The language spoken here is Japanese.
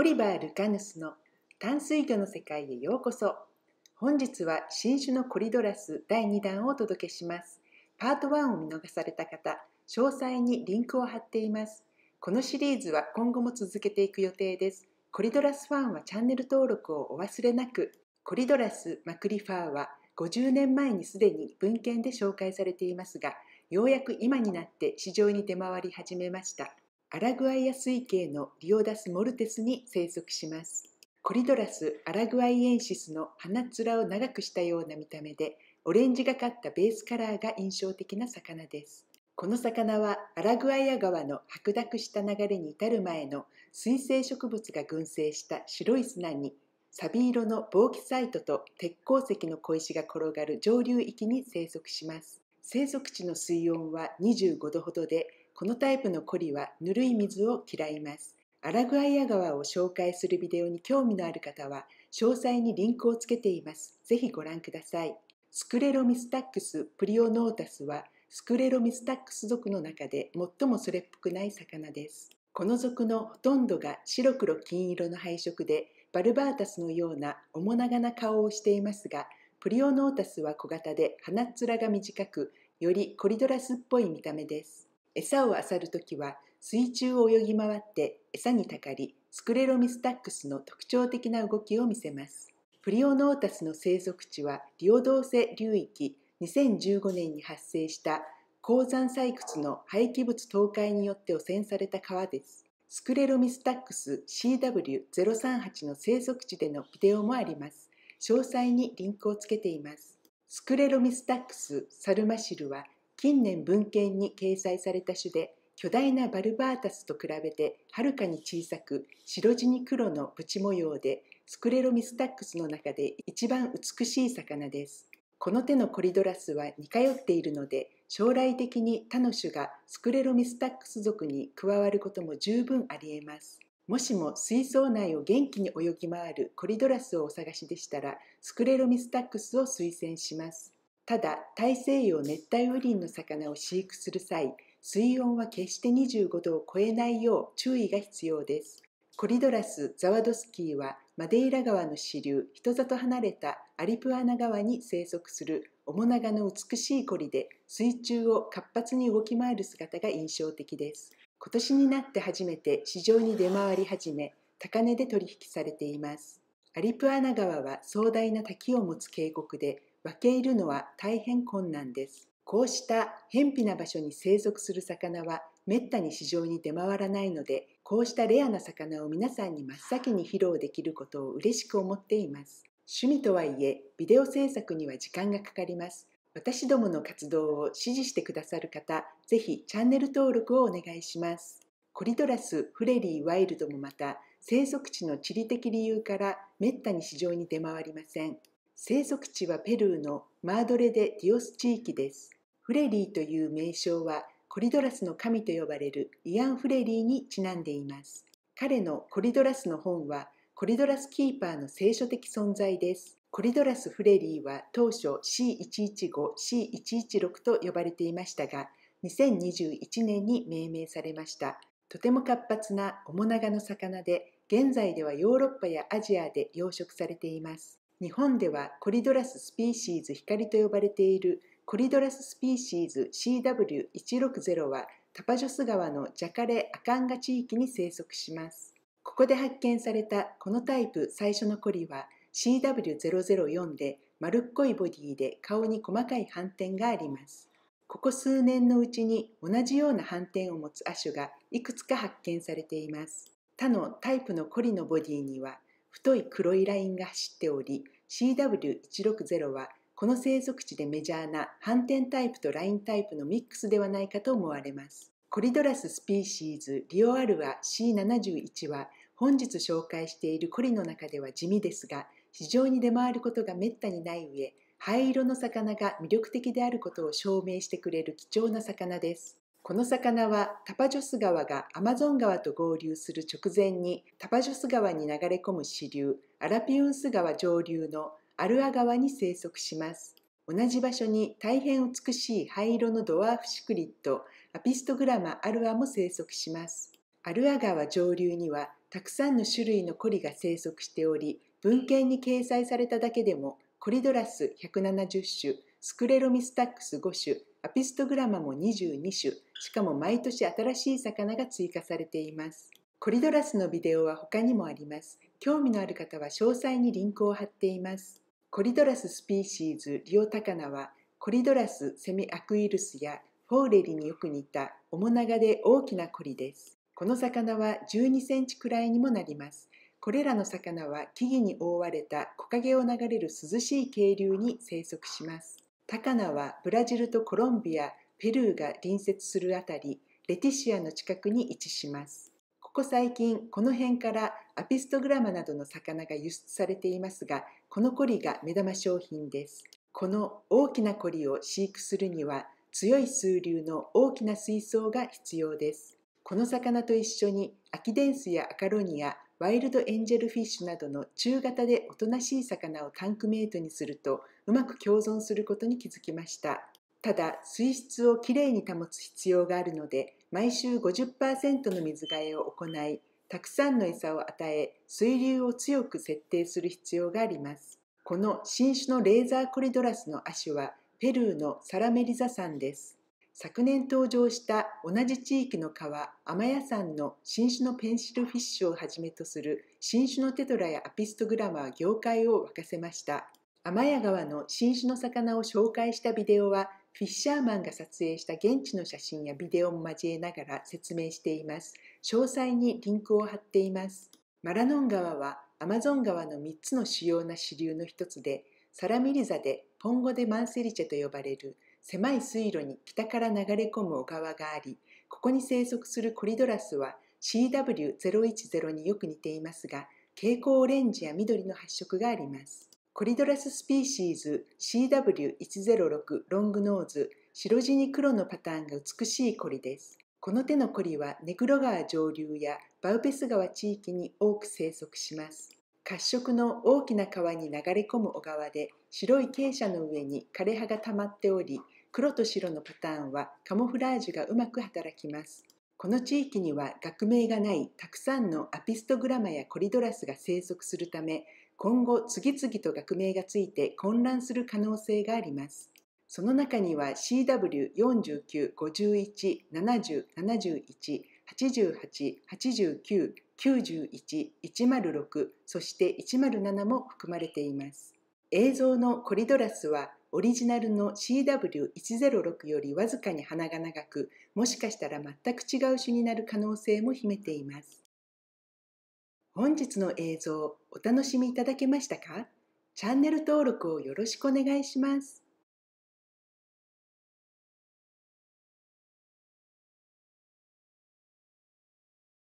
オリバー・ルカヌスの淡水魚の世界へようこそ本日は新種のコリドラス第2弾をお届けしますパート1を見逃された方詳細にリンクを貼っていますこのシリーズは今後も続けていく予定ですコリドラスファンはチャンネル登録をお忘れなくコリドラス・マクリファーは50年前にすでに文献で紹介されていますがようやく今になって市場に出回り始めましたアラグアイア水系のリオダス・モルテスに生息します。コリドラス・アラグアイエンシスの花面を長くしたような見た目で、オレンジがかったベースカラーが印象的な魚です。この魚はアラグアイア川の白濁した流れに至る前の水生植物が群生した白い砂にサビ色のボーキサイトと鉄鉱石の小石が転がる上流域に生息します。生息地の水温は25度ほどでこのタイプのコリはぬるい水を嫌います。アラグアイア川を紹介するビデオに興味のある方は、詳細にリンクをつけています。ぜひご覧ください。スクレロミスタックスプリオノータスは、スクレロミスタックス属の中で最もそれっぽくない魚です。この属のほとんどが白黒金色の配色で、バルバータスのような面長な顔をしていますが、プリオノータスは小型で鼻っ面が短く、よりコリドラスっぽい見た目です。餌を漁るときは水中を泳ぎ回って餌にたかりスクレロミスタックスの特徴的な動きを見せますプリオノータスの生息地はリオドーセ流域2015年に発生した鉱山採掘の廃棄物倒壊によって汚染された川ですスクレロミスタックス CW038 の生息地でのビデオもあります詳細にリンクをつけていますスクレロミスタックスサルマシルは近年文献に掲載された種で巨大なバルバータスと比べてはるかに小さく白地に黒のプチ模様でスクレロミスタックスの中で一番美しい魚です。この手のコリドラスは似通っているので将来的に他の種がスクレロミスタックス属に加わることも十分ありえます。もしも水槽内を元気に泳ぎ回るコリドラスをお探しでしたらスクレロミスタックスを推薦します。ただ大西洋熱帯雨林の魚を飼育する際水温は決して25度を超えないよう注意が必要ですコリドラス・ザワドスキーはマデイラ川の支流人里離れたアリプアナ川に生息する面長の美しいコリで水中を活発に動き回る姿が印象的です今年になって初めて市場に出回り始め高値で取引されていますアリプアナ川は壮大な滝を持つ渓谷で分け入るのは大変困難ですこうした偏僻な場所に生息する魚はめったに市場に出回らないのでこうしたレアな魚を皆さんに真っ先に披露できることを嬉しく思っています趣味とはいえビデオ制作には時間がかかります私どもの活動を支持してくださる方ぜひチャンネル登録をお願いしますコリドラスフレリーワイルドもまた生息地の地理的理由からめったに市場に出回りません生息地はペルーのマードレ・デ・ディオス地域ですフレリーという名称はコリドラスの神と呼ばれるイアン・フレリーにちなんでいます彼のコリドラスの本はコリドラスキーパーの聖書的存在ですコリドラス・フレリーは当初 C115C116 と呼ばれていましたが2021年に命名されましたとても活発な面長の魚で現在ではヨーロッパやアジアで養殖されています日本ではコリドラススピーシーズ光と呼ばれているコリドラススピーシーズ CW160 はタパジョス川のジャカレ・アカンガ地域に生息しますここで発見されたこのタイプ最初のコリは CW004 で丸っこいボディで顔に細かい斑点がありますここ数年のうちに同じような斑点を持つ亜種がいくつか発見されています他のタイプのコリのボディには太い黒いラインが走っており CW160 はこの生息地でメジャーな斑点タイプとラインタイプのミックスではないかと思われますコリドラススピーシーズリオアルア C71 は本日紹介しているコリの中では地味ですが非常に出回ることがめったにない上灰色の魚が魅力的であることを証明してくれる貴重な魚です。この魚はタパジョス川がアマゾン川と合流する直前にタパジョス川に流れ込む支流アラピウンス川上流のアルア川に生息します。同じ場所に大変美しい灰色のドワーフシクリットアピストグラマアルアも生息します。アルア川上流にはたくさんの種類のコリが生息しており文献に掲載されただけでもコリドラス170種、スクレロミスタックス5種、アピストグラマも22種、しかも毎年新しい魚が追加されています。コリドラスのビデオは他にもあります。興味のある方は詳細にリンクを貼っています。コリドラススピーシーズリオタカナは、コリドラスセミアクイルスやフォーレリによく似た面長で大きなコリです。この魚は12センチくらいにもなります。これらの魚は木々に覆われた木陰を流れる涼しい渓流に生息します。高菜はブラジルとコロンビア、ペルーが隣接するあたり、レティシアの近くに位置します。ここ最近、この辺からアピストグラマなどの魚が輸出されていますが、このコリが目玉商品です。この大きなコリを飼育するには、強い水流の大きな水槽が必要です。この魚と一緒にアキデンスやアカロニア、ワイルドエンジェルフィッシュなどの中型でおとなしい魚をタンクメイトにするとうまく共存することに気づきましたただ水質をきれいに保つ必要があるので毎週50%の水替えを行いたくさんの餌を与え水流を強く設定する必要がありますこの新種のレーザーコリドラスの亜種はペルーのサラメリザ山です昨年登場した同じ地域の川天谷山の新種のペンシルフィッシュをはじめとする新種のテトラやアピストグラマは業界を沸かせました天谷川の新種の魚を紹介したビデオはフィッシャーマンが撮影した現地の写真やビデオも交えながら説明しています詳細にリンクを貼っていますマラノン川はアマゾン川の3つの主要な支流の1つでサラミリザでポンゴ・デ・マンセリチェと呼ばれる狭い水路に北から流れ込む小川があり、ここに生息するコリドラスは CW010 によく似ていますが、蛍光オレンジや緑の発色があります。コリドラススピーシーズ CW106 ロングノーズ白地に黒のパターンが美しいコリです。この手のコリはネクロ川上流やバウペス川地域に多く生息します。褐色の大きな川に流れ込む小川で白い傾斜の上に枯れ葉が溜まっており黒と白のパターンはカモフラージュがうまく働きます。この地域には学名がないたくさんのアピストグラマやコリドラスが生息するため、今後次々と学名がついて混乱する可能性があります。その中には CW49、51、70、71、88、89、91、106、そして107も含まれています。映像のコリドラスはオリジナルの CW106 よりわずかに鼻が長く、もしかしたら全く違う種になる可能性も秘めています。本日の映像お楽しみいただけましたかチャンネル登録をよろしくお願いします。